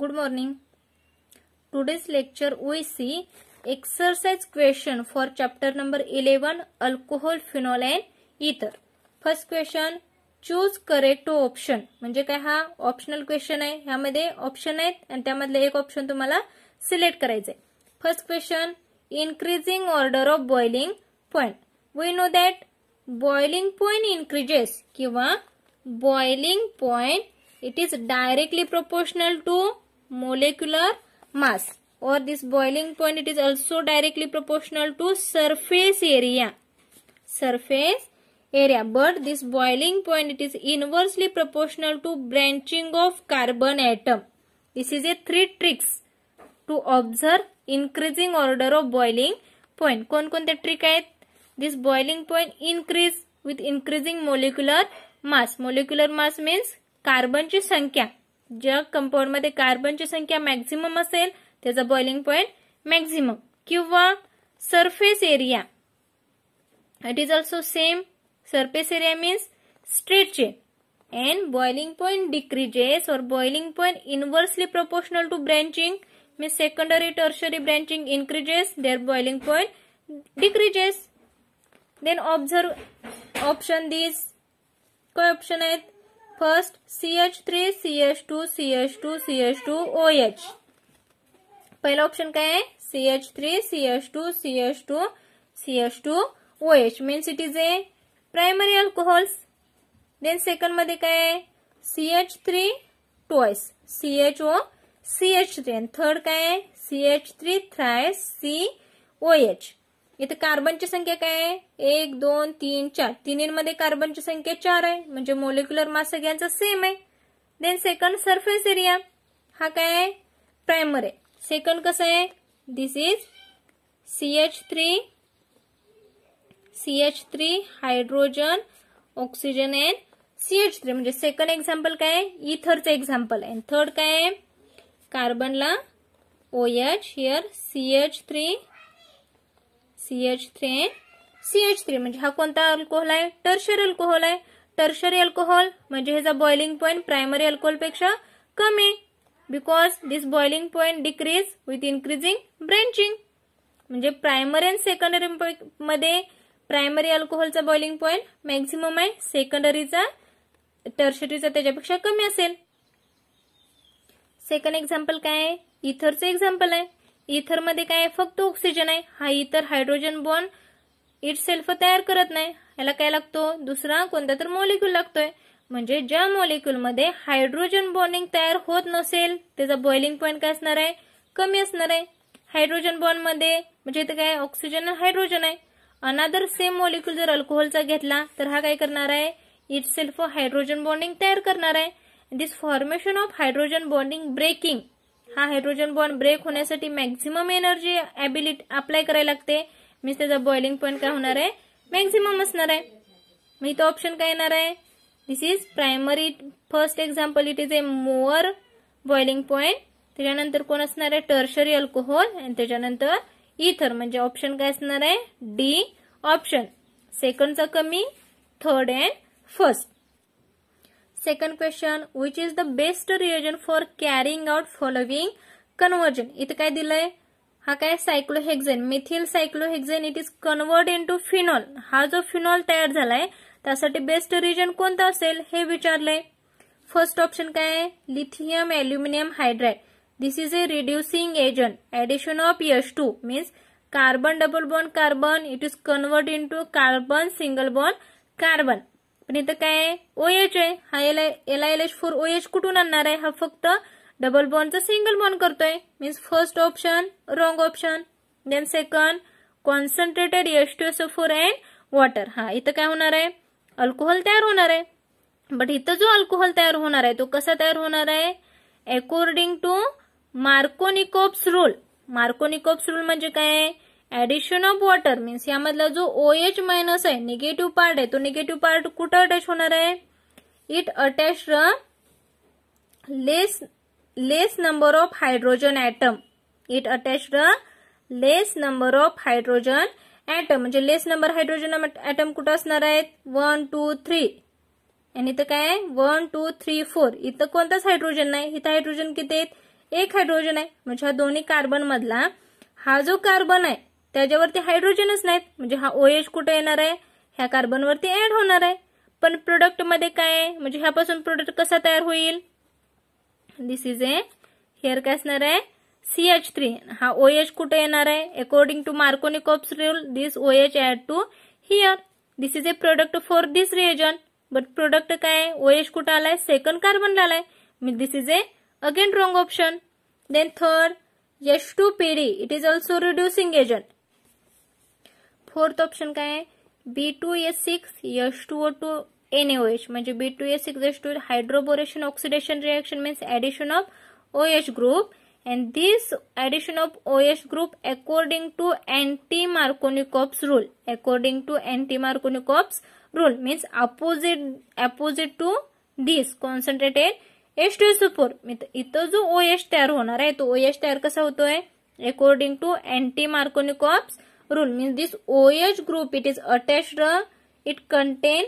Good morning today's lecture we see exercise question for chapter number eleven alcohol phenol and ether first question choose correct option म्हणजे काय हा optional question आहे ह्यामध्ये option आहेत आणि त्यामधले एक ऑप्शन तुम्हाला सिलेक्ट करायचंय first question increasing order of boiling point we know that boiling point increases किंवा boiling point it is directly proportional to molecular mass or this boiling point it is also directly proportional to surface area surface area but this boiling point it is inversely proportional to branching of carbon atom this is a three tricks to observe increasing order of boiling point trick hai? This boiling point increase with increasing molecular mass. Molecular mass means carbon कार्बनची sankhya. ज्या मध्ये कार्बनची संख्या maximum असेल त्याचा boiling point maximum किंवा surface area it is also same surface area means स्ट्रेटचे and boiling point decreases और boiling point inversely proportional to branching means secondary tertiary branching increases their boiling point decreases then observe option this काय option आहेत first C H three C H two C H two C H two O H पहला option क्या है C H three C H two C H two C H two O H means it is a primary alcohols then second मध्य क्या है C H three twice C H O C H three third का है C H three thrice C O H इथे कार्बनची संख्या काय आहे एक दोन तीन चार तिन्हीमध्ये कार्बनची संख्या चार आहे म्हणजे मोलिक्युलर मास सगळ्यांचा सेम आहे देन सेकंड सरफेस एरिया हा काय आहे प्रायमर आहे सेकंड कसं आहे this is C H three C H three hydrogen oxygen and C H three म्हणजे सेकंड एक्झाम्पल काय आहे इथरचं एक्झाम्पल आहे थर्ड काय आहे कार्बनला O H here C H three C H three C H three म्हणजे हा कोणता अल्कोहोल आहे टर्शरी अल्कोहोल आहे टर्शरी अल्कोहोल म्हणजे ह्याचा बॉइलिंग पॉईंट प्रायमरी अल्कोहोलपेक्षा कमी because this boiling point decrease with increasing branching म्हणजे प्रायमरी अँड सेकंडरी मध्ये प्रायमरी अल्कोहोलचा बॉइलिंग पॉईंट मॅक्झिमम आहे सेकंडरीचा टर्शरीचा त्याच्यापेक्षा कमी असेल सेकंड एक्झाम्पल काय आहे इथरचं एक्झाम्पल आहे इथरमध्ये काय आहे फक्त ऑक्सिजन आहे हा इतर हायड्रोजन बॉन्ड इट सेल्फ तयार करत नाही याला काय लागतो दुसरा कोणता तर मॉलिक्यूल लागतोय म्हणजे ज्या मध्ये हायड्रोजन बॉन्डिंग तयार होत नसेल त्याचा बॉइलिंग पॉईंट काय असणार आहे कमी असणार आहे हायड्रोजन बॉन्ड मध्ये म्हणजे इथे काय ऑक्सिजन हायड्रोजन आहे अनादर सेम मॉलिक्यूल जर अल्कोहोलचा घेतला तर हा काय करणार आहे इट सेल्फ हायड्रोजन बॉन्डिंग तयार करणार आहे this formation of hydrogen bonding breaking हा हायड्रोजन बॉन्ड ब्रेक होण्यासाठी मॅक्झिमम एनर्जी अॅबिलिटी अप्लाय करायला लागते मीन्स त्याचा बॉइलिंग पॉईंट काय होणार आहे मॅक्झिमम असणार आहे मग इथं ऑप्शन काय येणार आहे this is primary first example it is a more boiling point त्याच्यानंतर कोण असणार आहे टर्शरी अल्कोहोल आणि त्याच्यानंतर इथर म्हणजे ऑप्शन काय असणार आहे डी ऑप्शन सेकंडचा कमी third and first second question which is the best reagent for carrying out following conversion इथं काय दिलंय हा काय cyclohexane methyl cyclohexane it is convert into phenol हा जो फिनॉल तयार झालाय त्यासाठी बेस्ट रिजन कोणता असेल हे विचारलंय फर्स्ट ऑप्शन काय आहे lithium aluminium hydride this is a reducing agent addition of यश two means carbon double bond carbon it is convert into carbon single bond carbon पण इथं काय आहे एच आहे हा L L I L H four H कुठून आणणार आहे हा फक्त डबल बॉन्डचा सिंगल बॉन्ड करतोय means first option wrong option then second concentrated S two S four and water हा इथं काय होणार आहे अल्कोहोल तयार होणार आहे बट इथं जो अल्कोहोल तयार होणार आहे तो कसा तयार होणार आहे according to Markovnikov's rule Markovnikov's rule म्हणजे काय आहे ऍडिशन ऑफ वॉटर मीन्स यामधला जो ओ एच मायनस आहे निगेटिव्ह पार्ट आहे तो निगेटिव्ह पार्ट कुठं अटॅच होणार आहे it attach less less number of hydrogen atom it attach less number of hydrogen atom म्हणजे लेस नंबर हायड्रोजन ऍटम कुठं असणार आहेत वन टू थ्री आणि इथं काय वन टू थ्री फोर इथं कोणताच हायड्रोजन नाही इथं हायड्रोजन किती आहेत एक हायड्रोजन आहे म्हणजे हा दोन्ही कार्बन मधला हा जो कार्बन आहे त्याच्यावरती हायड्रोजनच नाहीत म्हणजे हा ओ एच कुठे येणार आहे ह्या कार्बनवरती ऍड होणार आहे पण प्रोडक्टमध्ये काय आहे म्हणजे ह्यापासून प्रोडक्ट कसा तयार होईल दिस इज ए हेअर काय असणार आहे सी एच थ्री हा ओ एच कुठे येणार आहे according to Markovnikov's rule this O H add to here this is a product for this reason but product काय आहे ओ एच कुठं आलाय सेकंड कार्बनला आलाय मी this is a again wrong option then third H two PD it is also reducing agent fourth option काय आहे B two S six यश two O two N H म्हणजे B two S six S to hydroboration oxidation reaction means addition of O H group and this addition of O H group according to anti Markovnikov's rule according to anti Markovnikov's rule means opposite opposite to this concentrated H two S four इथं जो O H तयार होणार आहे तो O S तयार कसा होतोय according to anti Markovnikov's rule means this O H group it is attach it contain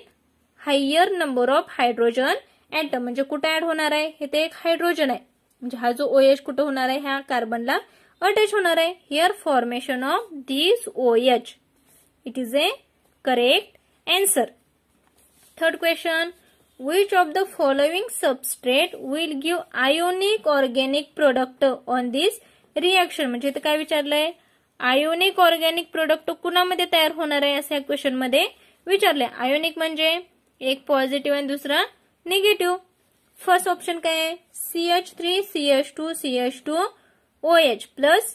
higher number of hydrogen and म्हणजे कुठे ऍड होणार आहे हे ते एक हायड्रोजन आहे म्हणजे हा जो ओएच कुठं होणार आहे ह्या कार्बनला अटॅच होणार आहे here formation of this OH it is a correct answer third question which of the following substrate will give ionic organic product on this reaction म्हणजे इथं काय विचारलंय आयोनिक ऑर्गॅनिक प्रोडक्ट कुणामध्ये तयार होणार आहे असं या क्वेश्चन मध्ये विचारले आयोनिक म्हणजे एक पॉझिटिव्ह आणि दुसरा निगेटिव्ह फर्स्ट ऑप्शन काय आहे C H three C H two C H two O H plus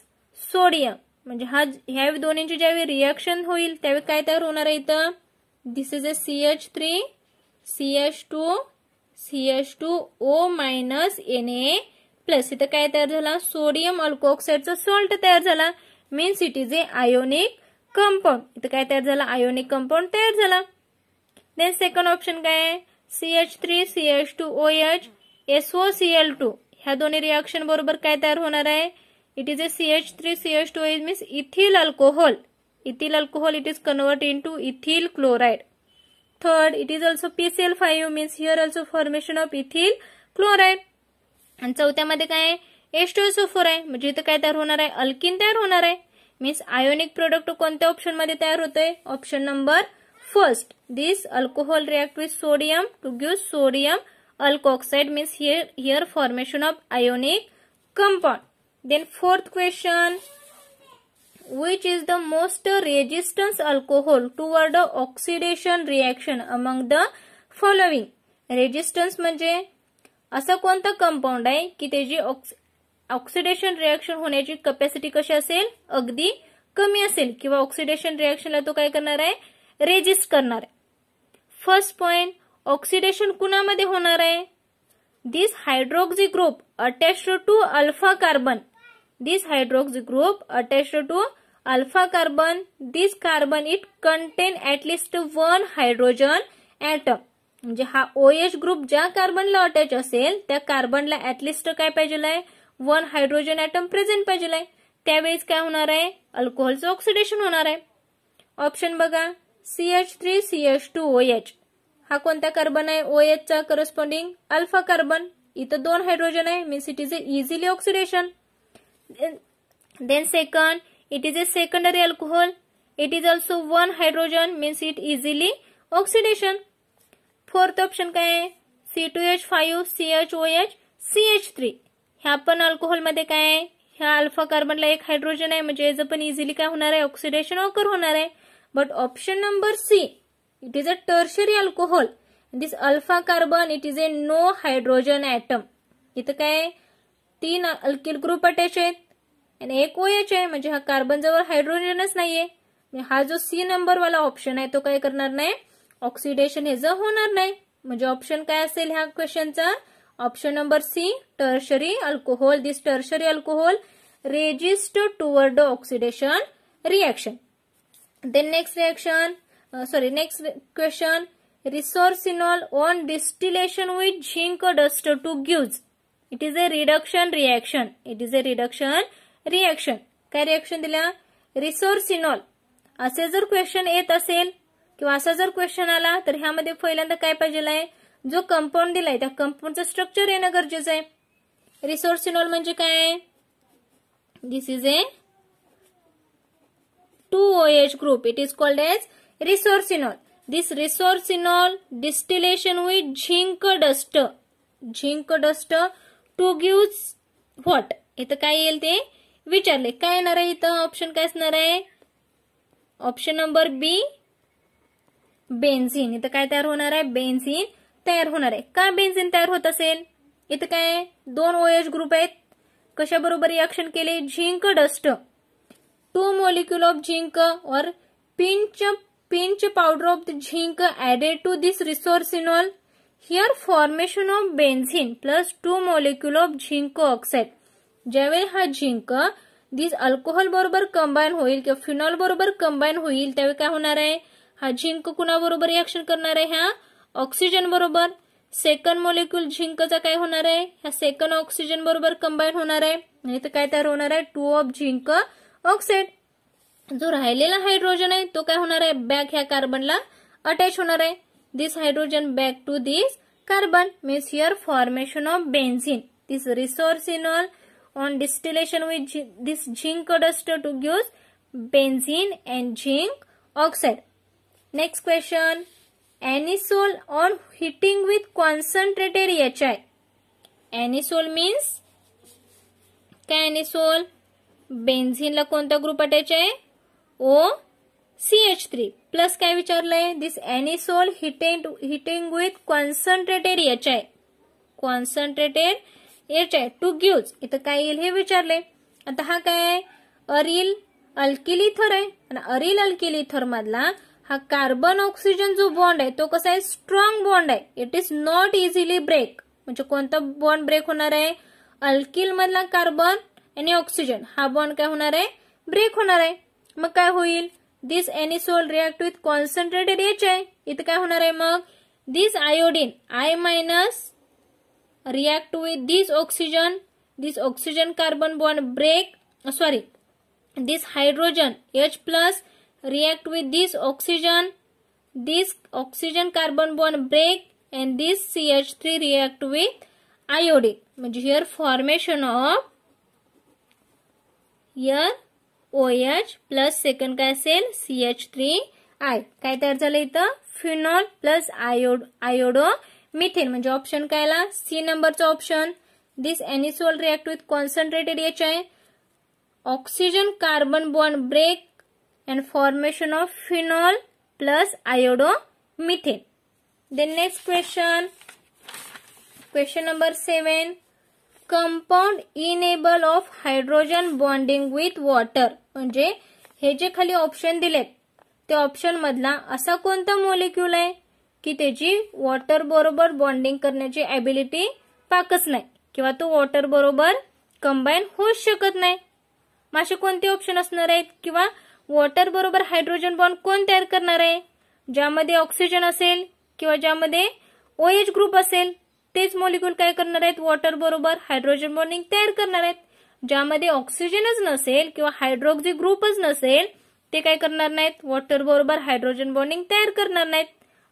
sodium म्हणजे हा ह्या दोन्हींची ज्यावेळी रिएक्शन होईल त्यावेळी काय तयार होणार आहे इथं this is a C H three C H two C H two O minus N A plus इथं काय तयार झाला सोडियम अल्कोऑक्साईडचा सॉल्ट तयार झाला means it is a ionic compound इथं काय तयार झालं आयोनिक कंपाऊंड तयार झाला देन सेकंड ऑप्शन काय आहे C H three C H two O H SO C L two ह्या दोन्ही रिॲक्शन बरोबर काय तयार होणार आहे it is a C H three C H two H means ethyl alcohol ethyl alcohol it is convert into ethyl chloride third it is also PCl five means here also formation of ethyl chloride आणि चौथ्यामध्ये काय आहे S to four है म्हणजे इथं तैयार हो रहा है अल्किन तयार होणार है मीन्स आयोनिक प्रोडक्ट को ऑप्शन मध्य तैयार होते है option number first this alcohol react with sodium to give sodium oxide means here formation of ionic compound then fourth question which is the most resistance alcohol toward oxidation reaction among the following resistance असा असं compound है कि oxidation reaction होण्याची capacity कशी असेल अगदी कमी असेल किंवा ऑक्सिडेशन रिॲक्शनला तो काय करणार आहे रेजिस्ट करणार आहे फर्स्ट पॉइंट ऑक्सिडेशन कुणामध्ये होणार आहे this hydroxy group attach to alpha carbon this hydroxy group attach to alpha carbon this carbon it contain at least one hydrogen atom म्हणजे हा ओ ग्रुप ज्या कार्बनला अटॅच असेल त्या कार्बनला ऍटलिस्ट काय पाहिजे आहे वन हायड्रोजन ऍटम प्रेझेंट पाहिजे त्यावेळेस काय होणार आहे अल्कोहोलचं ऑक्सिडेशन होणार आहे ऑप्शन बघा C H three C H two O H हा कोणता कार्बन आहे ओ एच चा करस्पॉन्डिंग अल्फा कार्बन इथं दोन हायड्रोजन आहे means it is a easily oxidation then second it is a secondary alcohol it is also one hydrogen means it easily oxidation fourth option काय आहे C two H five C H O H C H three ह्या पण अल्कोहोलमध्ये काय आहे ह्या alpha कार्बनला एक hydrogen आहे म्हणजे याचं पण इझिली काय होणार आहे ऑक्सिडेशन ऑकर होणार आहे but option number C it is a tertiary alcohol this alpha carbon it is a no hydrogen atom इथं काय तीन अल्किल ग्रुप अटॅच आहेत आणि एक ओएच आहे म्हणजे हा कार्बन जवळ हायड्रोजनच नाहीये हा जो सी नंबर वाला ऑप्शन आहे तो काय करणार नाही ऑक्सिडेशन हे होणार नाही म्हणजे ऑप्शन काय असेल ह्या क्वेश्चनचा option number C tertiary alcohol this tertiary alcohol resist toward oxidation reaction then next reaction sorry next resource resorcinol on distillation with zinc dust to gives it is a reduction reaction it is a reduction reaction काय reaction दिल्या resorcinol असे जर question येत असेल किंवा असा जर question आला तर ह्यामध्ये पहिल्यांदा काय पाहिजे जो कंपाऊंड दिलाय त्या कंपाऊंडचं स्ट्रक्चर येणं गरजेचं आहे रिसोर्स इनॉल म्हणजे काय this is a two O H group it is called as resorcinol this resorcinol distillation with zinc dust zinc dust to gives what इथं काय येईल ते विचारले काय येणार आहे इथं ऑप्शन काय असणार आहे ऑप्शन नंबर बी बेन्झिन इथं काय तयार होणार आहे बेन्झिन तैयार होना है का बेन्झिन तयार होता असेल इथं काय दोन ओएच ग्रुप बरबर रिएक्शन के लिए zinc dust two molecule of zinc और pinch pinch powder of zinc added to this resorcinol here formation of benzene plus two molecule of zinc oxide ज्यादा हा झिंक दिस अल्कोहल बरबर combine हो phenol बरबर combine हो त्यावेळी हा zinc कुणाबरोबर reaction करना है हा ऑक्सिजन बरोबर सेकंड झिंक झिंकचा काय होणार आहे ह्या सेकंड ऑक्सिजन बरोबर कंबाईन होणार आहे नाही तर काय तयार होणार आहे टू ऑफ झिंक ऑक्साईड जो राहिलेला हायड्रोजन आहे तो काय होणार आहे बॅक ह्या कार्बनला अटॅच होणार आहे this hydrogen back to this carbon means your formation of benzene this resorcinol on distillation with this zinc dust to give benzene and zinc oxide next question anisole heating with with H HI. Anisole means काय anisole बेन्झिनला कोणता group attach आहे O C H three plus काय विचारलंय this anisole heated heating with concentrated H आहे concentrated H I to gives इथं काय येईल हे विचारलंय आता हा काय आहे अरिल अल्किल आहे आणि अरिल अल्किलिथर मधला हा कार्बन ऑक्सिजन जो बॉन्ड आहे तो कसा आहे स्ट्रॉंग बॉन्ड आहे it is not easily break म्हणजे कोणता बॉन्ड ब्रेक होणार आहे अल्किल मधला कार्बन आणि ऑक्सिजन हा बॉन्ड काय होणार आहे ब्रेक होणार आहे मग काय होईल this anisole react with concentrated H आहे इथं काय होणार आहे मग this iodine I minus react with this oxygen this oxygen carbon bond break sorry this hydrogen H plus react with this oxygen this oxygen carbon bond break and this ch3 react with iodine means here formation of here oh plus second case ch3 i kay tar jale it phenol plus iodine iodo methane means option kay la c number cha option this anisole react with concentrated h2o oxygen carbon bond break and formation of phenol plus iodomethane. Then next question Question number 7. Compound enable of hydrogen bonding with water म्हणजे हे जे खाली option दिलेत त्या option मधला असा कोणता molecule आहे की त्याची वॉटर बरोबर बॉन्डिंग करण्याची ॲबिलिटी पाकच नाही किंवा तो वॉटर बरोबर कंबाईन होऊ शकत नाही मग कोणते ऑप्शन असणार आहेत किंवा वॉटर बरोबर हायड्रोजन बॉन्ड कोण तयार करणार आहे ज्यामध्ये ऑक्सिजन असेल किंवा ज्यामध्ये ओ एच ग्रुप असेल तेच मॉलिक्यूल काय करणार आहेत वॉटर बरोबर हायड्रोजन बॉन्डिंग तयार करणार आहेत ज्यामध्ये ऑक्सिजनच नसेल किंवा हायड्रोक्झी ग्रुपच नसेल ते काय करणार नाहीत वॉटर बरोबर हायड्रोजन बॉन्डिंग तयार करणार नाहीत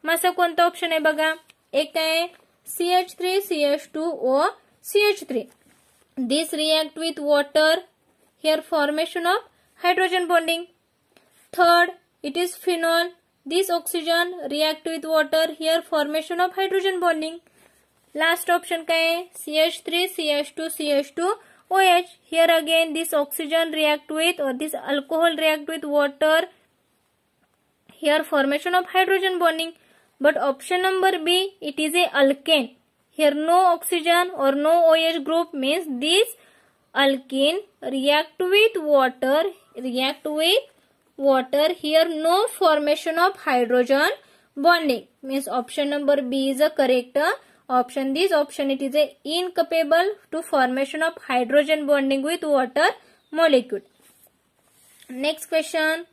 मग असं कोणता ऑप्शन आहे बघा एक काय आहे C H three C H two O C H three this react with water here formation of hydrogen bonding Third, it is phenol. This oxygen react with water here formation of hydrogen bonding. Last option ka hai CH3, CH2, CH2, OH. Here again this oxygen react with or this alcohol react with water. Here formation of hydrogen bonding. But option number B, it is a alkane. Here no oxygen or no OH group means this alkene react with water, react with water here no formation of hydrogen bonding means option number B is a correct option these option it is a incapable to formation of hydrogen bonding with water molecule next question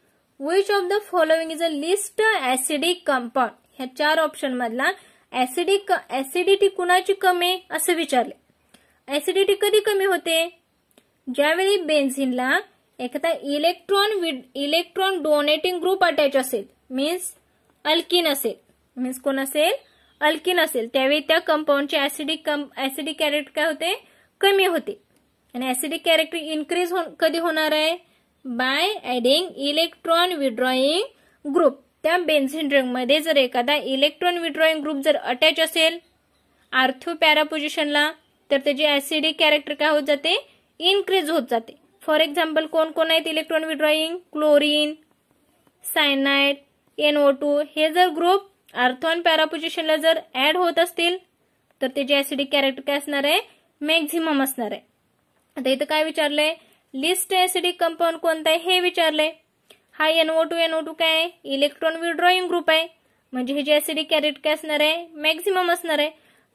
which of the following is a least acidic compound ह्या चार option मधला acidic acidity कुणाची कमी असं विचारले acidity कधी कमी होते ज्यावेळी बेन्झिनला एखादा electron electron donating group attach असेल मीन्स अल्किन असेल मीन्स कोण असेल अल्किन असेल त्यावेळी त्या कंपाऊंडचे ऍसिडिक ऍसिडिक कॅरेक्टर काय होते कमी होते आणि ऍसिडिक कॅरेक्टर इन्क्रीज हो, कधी होणार आहे by adding electron withdrawing group त्या बेन्झिन रिंग मध्ये जर एखादा इलेक्ट्रॉन विड्रॉइंग ग्रुप जर अटॅच असेल आर्थो पॅरा तर त्याची ऍसिडिक कॅरेक्टर काय होत जाते इन्क्रीज होत जाते फॉर एक्झाम्पल कोण कोण आहेत electron withdrawing chlorine cyanide NO two हे जर ग्रुप अर्थॉन पॅरापोजिशनला जर ऍड होत असतील तर त्याची ऍसिडिक कॅरेक्टर काय असणार आहे मॅक्झिमम असणार आहे आता इथं काय विचारलंय लिस्ट ऍसिडिक कंपाऊंड कोणता आहे हे विचारलंय हा एनओ टू एनओ टू काय आहे इलेक्ट्रॉन विड्रॉईंग ग्रुप आहे म्हणजे हे जे ऍसिडिक कॅरेक्टर काय असणार आहे मॅक्झिमम असणार आहे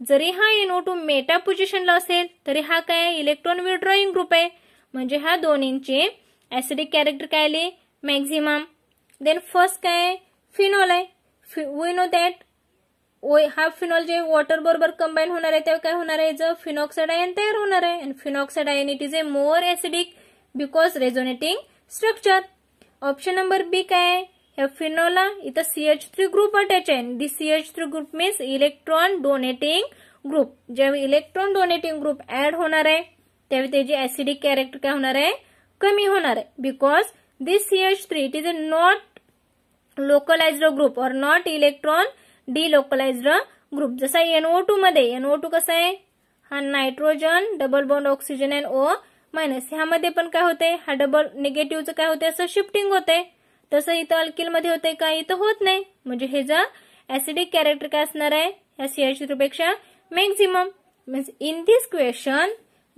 जरी हा एनओ टू मेटा पोझिशनला असेल तरी हा काय इलेक्ट्रॉन विड्रॉईंग ग्रुप आहे म्हणजे ह्या इंचे ऍसिडिक कॅरेक्टर काय आले मॅक्झिमम देन फर्स्ट काय फिनॉल आहे वी नो दॅट हा फिनॉल जे वॉटर बरोबर कंबाईन होणार आहे तेव्हा काय होणार आहे जर फिनॉक्साइड आयन तयार होणार आहे and phenoxide ion it is a more acidic because resonating structure option number B काय ह्या फिनॉला इथं सीएच थ्री ग्रुप अटॅच आहे the CH three group means electron donating group जेव्हा इलेक्ट्रॉन डोनेटिंग ग्रुप ऍड होणार आहे त्यावेळी त्याची ऍसिडिक कॅरेक्टर काय होणार आहे कमी होणार आहे because this C H three it is a not localize group और नॉट इलेक्ट्रॉन लोकलाइज ग्रुप जसा एनओ टू मध्ये एनओ टू कसा आहे हा nitrogen double bond oxygen and O minus ह्यामध्ये पण काय होते हा डबल निगेटिव्हचं काय होते असं शिफ्टिंग होते तसं इथं मध्ये होते काय इथं होत नाही म्हणजे हे जर ऍसिडिक कॅरेक्टर काय असणार आहे ह्या सीएच थ्री पेक्षा maximum means in this question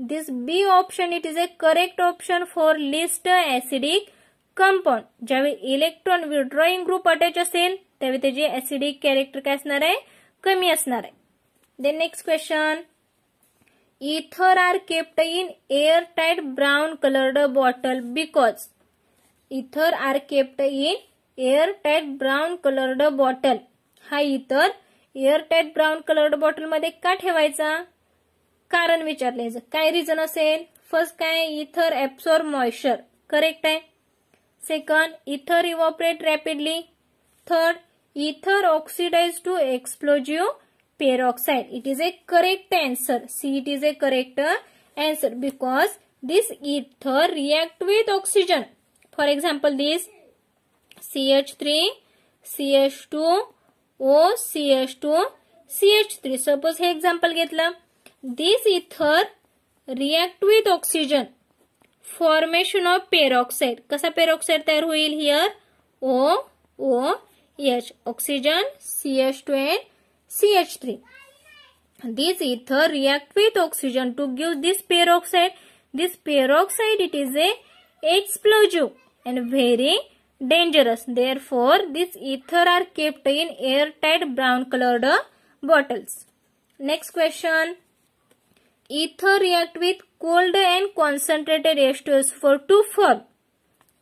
this B option it is a correct option for list acidic compound ज्यावेळी इलेक्ट्रॉन विड्रॉइंग ग्रुप अटॅच असेल त्यावेळी त्याची ऍसिडिक कॅरेक्टर काय असणार आहे कमी असणार आहे then next question ether are kept in air tight brown coloured bottle because ether are kept in air tight brown coloured bottle हा ether air tight brown coloured बॉटलमध्ये का ठेवायचा कारण विचारले काय रिझन असेल फर्स्ट काय इथर एप्सोर मॉइश्चर करेक्ट आहे second ether evaporate rapidly third ether oxidise to explosive peroxide it is a correct answer C it is a correct answer because this ether react with oxygen for example this C H three C H two O C H two C H three suppose हे example घेतलं This ether react with oxygen. Formation of peroxide. कसा peroxide तयार होईल here? O, O, H. Oxygen, ch 2 CH3. This ether react with oxygen to give this peroxide. This peroxide it is a explosive and very dangerous. Therefore, this ether are kept in airtight brown colored bottles. Next question. ether react with cold and concentrated H2SO4 to form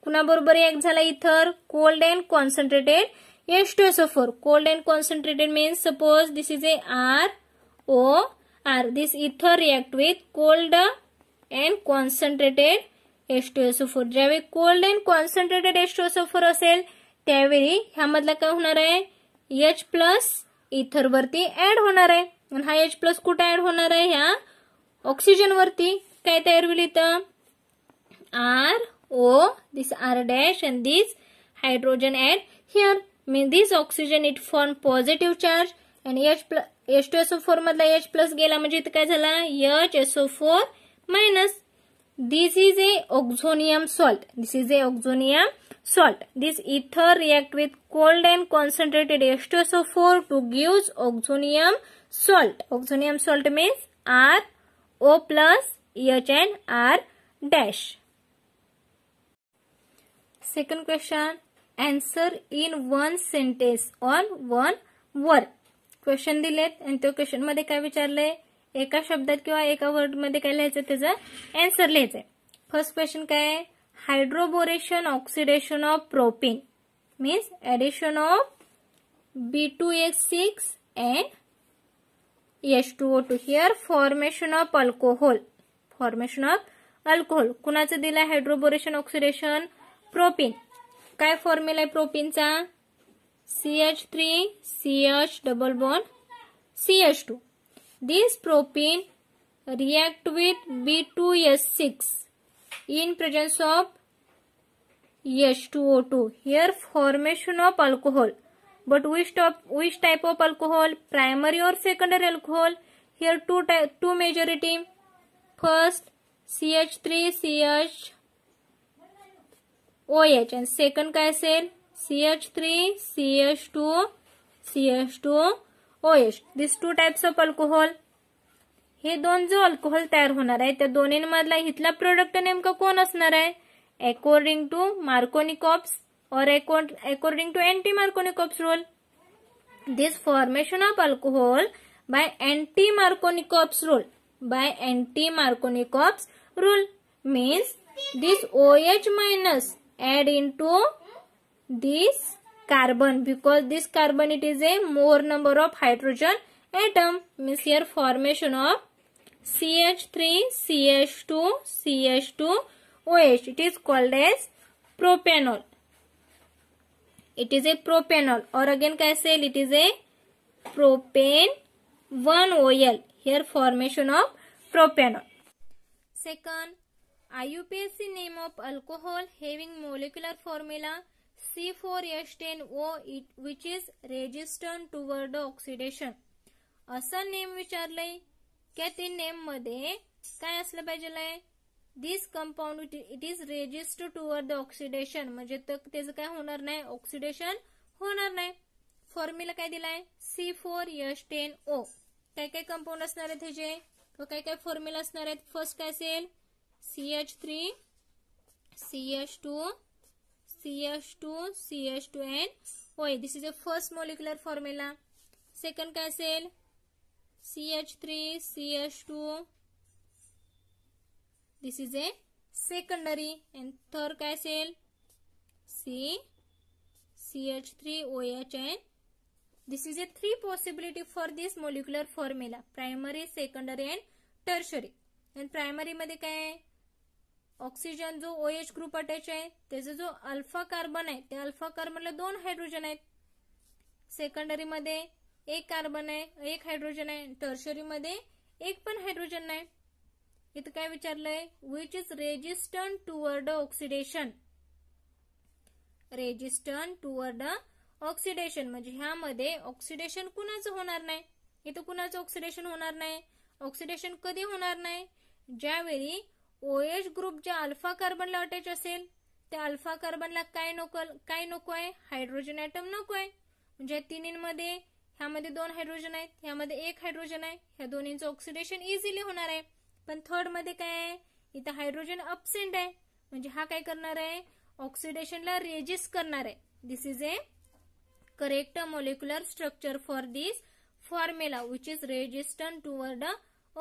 कुणाबरोबर react झाला ether cold and concentrated S two S four cold and concentrated means suppose this is a R O R this ether react with cold and concentrated S two S four ज्यावेळी cold and concentrated S two S four असेल त्यावेळी ह्यामधला काय होणार आहे H plus इथर वरती add होणार आहे हा एच प्लस कुठं ऍड होणार आहे ह्या ऑक्सिजन वरती काय तयार होईल इथं R O this R dash and this hydrogen add here mean this oxygen it form positive charge and H plus H two S O four मधला एच प्लस गेला म्हणजे इथं काय झाला H S O four minus this is a oxonium salt this is a oxonium salt this ether react with cold and concentrated H two four to give oxonium salt oxonium salt means R O plus EHN are dash. Second question. Answer in one sentence on one word. Question दिलेत आणि त्या तो question मध्ये काय विचारलंय एका शब्दात किंवा एका वर्ड मध्ये काय लिहायचं त्याचा अँसर लिहायचंय फर्स्ट क्वेश्चन काय hydroboration oxidation of propene means addition of B two H six and H2O2 to O two alcohol formation of alcohol formation of alcohol कुणाचं दिलं हायड्रोबोरेशन ऑक्सिडेशन प्रोपिन काय फॉर्म्युला आहे प्रोपिनचा C H three C H double one C H two this propene react with B two S six in presence of H two O two here formation of alcohol but wish top which type of alcohol primary और secondary alcohol here two two majority first C H three C H O H and second काय असेल H three C H two C C H two O H this two type of alcohol हे दोन जो alcohol तयार होणार आहे त्या दोन्हीमधला इथला प्रोडक्ट नेमका कोण असणार आहे according to Markovnikov's or according to anti-Markovnikov's rule. This formation of alcohol by anti-Markovnikov's rule by anti-Markovnikov's rule means this OH minus add into this carbon because this carbon it is a more number of hydrogen atom means here formation of CH3 CH2 CH2 OH it is called as propanol it is a propanol और again काय असेल it is a propane one O L here formation of propanol second IUPAC name of alcohol having molecular formula C four S ten O it which is resistant toward oxidation असा name विचारलय कि ती name मध्ये काय असलं पाहिजे this compound it is resist toward the oxidation म्हणजे त्याचं काय होणार नाही ऑक्सिडेशन होणार नाही फॉर्म्युला काय दिलाय C four H ten O काय काय कंपाऊंड असणार आहेत ह्याचे काय काय फॉर्म्युला असणार आहेत फर्स्ट काय असेल C H three C H two C H two C H two N O this is a first molecular formula second काय असेल C H three C H two this is a secondary and third काय असेल C C H three O H and this is a three possibility for this molecular formula primary secondary and tertiary आणि प्रायमरीमध्ये काय आहे oxygen जो O H group attach आहे त्याचा जो अल्फा कार्बन आहे त्या अल्फा कार्बनला दोन हायड्रोजन आहेत सेकंडरीमध्ये एक कार्बन आहे एक हायड्रोजन आहे टर्शरीमध्ये एक पण हायड्रोजन नाही इथं काय विचारलंय which is resistant toward oxidation resistant toward oxidation म्हणजे ह्यामध्ये ऑक्सिडेशन कुणाचं होणार नाही इथं कुणाचं ऑक्सिडेशन होणार नाही ऑक्सिडेशन कधी होणार नाही ज्यावेळी ओएच ग्रुप ज्या अल्फा कार्बनला अटॅच असेल त्या अल्फा कार्बनला काय नको काय नको आहे हायड्रोजन आयटम नको आहे म्हणजे तिन्हीमध्ये ह्यामध्ये दोन हायड्रोजन आहेत ह्यामध्ये एक हायड्रोजन आहे ह्या दोन्हींचं ऑक्सिडेशन इझिली होणार आहे पण थर्ड मध्ये काय आहे इथं हायड्रोजन अब्सेंट आहे म्हणजे हा काय करणार आहे ऑक्सिडेशनला रेजिस्ट करणार आहे this is a correct molecular structure for this formula which is resistant toward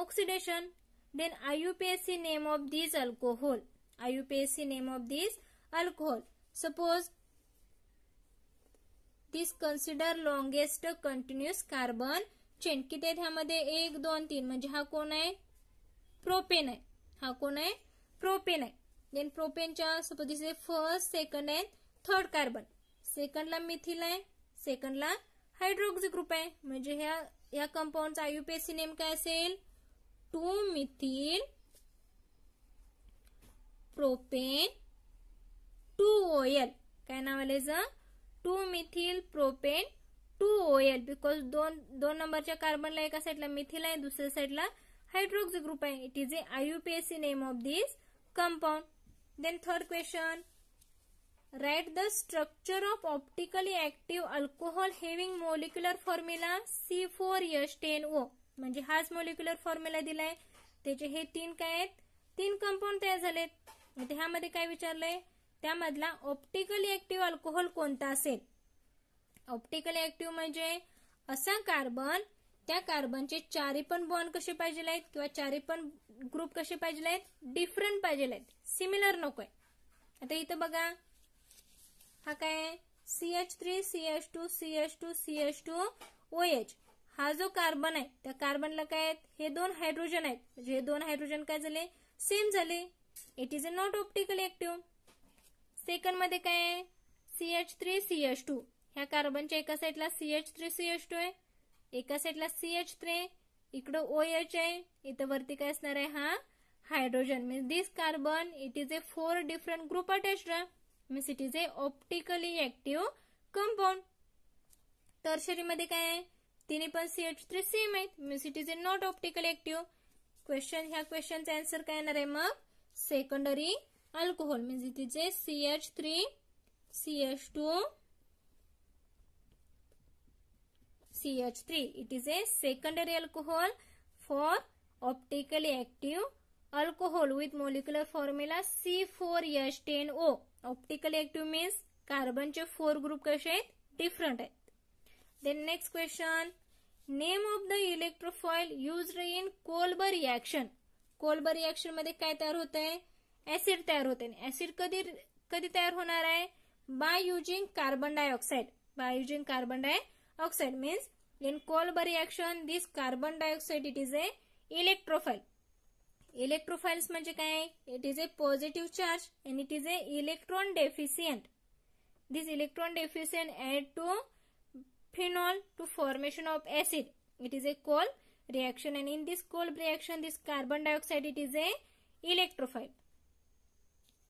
oxidation then IUPAC name of this alcohol IUPAC name of this alcohol suppose this consider longest continuous carbon chain किती आहेत ह्यामध्ये एक दोन तीन म्हणजे हा कोण आहे प्रोपेन आहे हा कोण आहे प्रोपेन आहे देन प्रोपेनच्या सपोजिशन फर्स्ट सेकंड आहे थर्ड कार्बन सेकंडला मिथिल आहे सेकंडला हायड्रोक्झी ग्रुप आहे म्हणजे ह्या या कंपाऊंडचा आयुपीएससी नेम काय असेल two methyl propane two O L काय नाव आले ज two methyl propane two O L because दोन दोन नंबरच्या कार्बनला एका साईडला मिथिल आहे दुसऱ्या साईडला group it is a name of then compound question write the structure of optically active alcohol having molecular formula C four H ten O म्हणजे हाच मोलिक्युलर फॉर्म्युला दिलाय त्याचे हे तीन काय आहेत तीन कंपाऊंड तयार झालेत मग ह्यामध्ये काय विचारलंय त्यामधला ऑप्टिकली ऍक्टिव्ह अल्कोहोल कोणता असेल ऑप्टिकली ऍक्टिव्ह म्हणजे असा कार्बन त्या कार्बनचे चारी पण बॉन्ड कसे पाहिजे आहेत किंवा चारी पण ग्रुप कसे पाहिजे आहेत डिफरंट पाहिजे आहेत सिमिलर नकोय आता इथं बघा हा काय C H three C H two C H two C H two O H हा जो कार्बन आहे त्या कार्बनला काय आहेत हे दोन हायड्रोजन आहेत म्हणजे हे दोन हायड्रोजन काय झाले सेम झाले it is a not optically active second मध्ये काय आहे C H three C H two ह्या कार्बनच्या एका साईडला C H three C H two आहे एका साईडला सी एच थ्री इकडं ओ एच आहे इथं वरती काय असणार आहे हा hydrogen means this carbon it is a four different group attach means it is a optically active compound टर्शरीमध्ये काय आहे तिने पण सी एच थ्री सेम आहेत means it is a not optically active question ह्या क्वेश्चनचा अन्सर काय येणार आहे मग secondary alcohol means it is a C H three C H two three it is a secondary alcohol for a secondary alcohol with optically active C four molecular ten O Optically active means कार्बनचे four group कसे आहेत different आहेत then next question name of the electrophile use in Kolbe reaction Kolbe reaction मध्ये काय तयार होत आहे acid तयार होते ऍसिड कधी कधी तयार होणार आहे by using carbon dioxide by using carbon dioxide means Then Kolb reaction, this carbon dioxide, it is a electrophile. Electrophiles म्हणजे काय it is a positive charge and it is a electron deficient this electron deficient add to phenol to formation of acid. It is a coal reaction and in this coal reaction this carbon dioxide it is a electrophile.